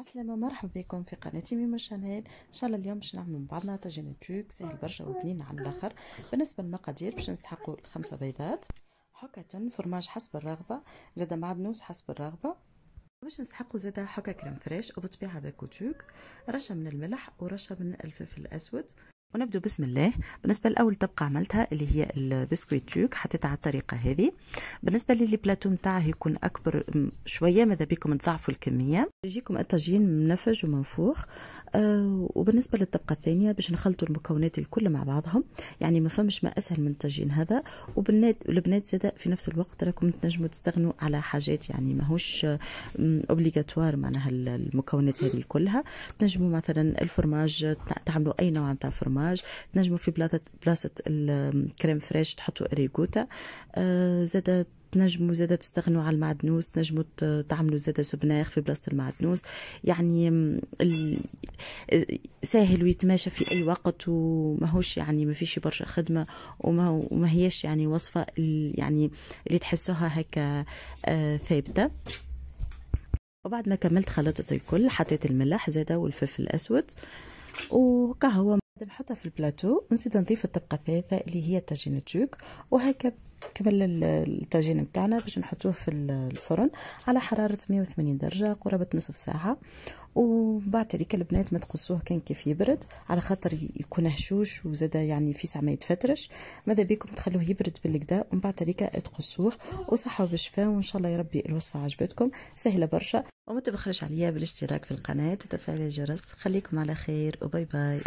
عسلامة مرحبا بكم في قناتي ميمو شانيل ان شاء الله اليوم باش نعملوا مع بعضنا طاجين تريك سهل برشا وبنين على الاخر بالنسبه للمقادير باش نستحقوا الخمسه بيضات حكة فرماج حسب الرغبه زاد معدنوس حسب الرغبه باش نسحقوا زاد حكة كريم فريش وبطبيعه باكو رشه من الملح ورشه من الفلفل الاسود ونبدو بسم الله بالنسبة لأول طبقة عملتها اللي هي البسكويت تيوك حطيتها على الطريقة هذه بالنسبة للي بلاتو متاعه يكون أكبر شوية ماذا بكم تضاعفوا الكمية يجيكم الطاجين منفج ومنفوخ آه، وبالنسبه للطبقه الثانيه باش نخلطوا المكونات الكل مع بعضهم يعني ما فهمش ما اسهل من التجين هذا وبالنات البنات زاد في نفس الوقت راكم تنجموا تستغنوا على حاجات يعني ماهوش اوبليغاتوار معناها المكونات هذه كلها تنجموا مثلا الفرماج تعملوا اي نوع نتاع فرماج تنجموا في بلاصه بلاصه الكريم فريش تحطوا اريغوتا آه، زاده تنجموا زاده تستغنوا على المعدنوس تنجموا تعملوا زاده سبناخ في بلاصه المعدنوس يعني ساهل ويتماشى في اي وقت وماهوش يعني ما فيش برشا خدمه وما, وما هيش يعني وصفه يعني اللي تحسوها هكا آه، ثابته وبعد ما كملت خلطت الكل حطيت الملح زاده والفلفل الاسود وكهو نحطها في البلاتو ونزيد نضيف الطبقه الثالثه اللي هي التاجين الترك وهكا كمل الطاجين بتاعنا باش نحطوه في الفرن على حرارة 180 درجة قرابة نصف ساعة وبعد ذلك البنات ما تقصوه كان كيف يبرد على خاطر يكون هشوش وزاد يعني في ساعة ما يتفترش ماذا بيكم تخلوه يبرد بالكدا ومن بعد ذلك تقصوه وصحة وبشفاء وان شاء الله يا ربي الوصفة عجبتكم سهلة برشا وما تبخلش عليا بالاشتراك في القناة وتفعيل الجرس خليكم على خير وباي باي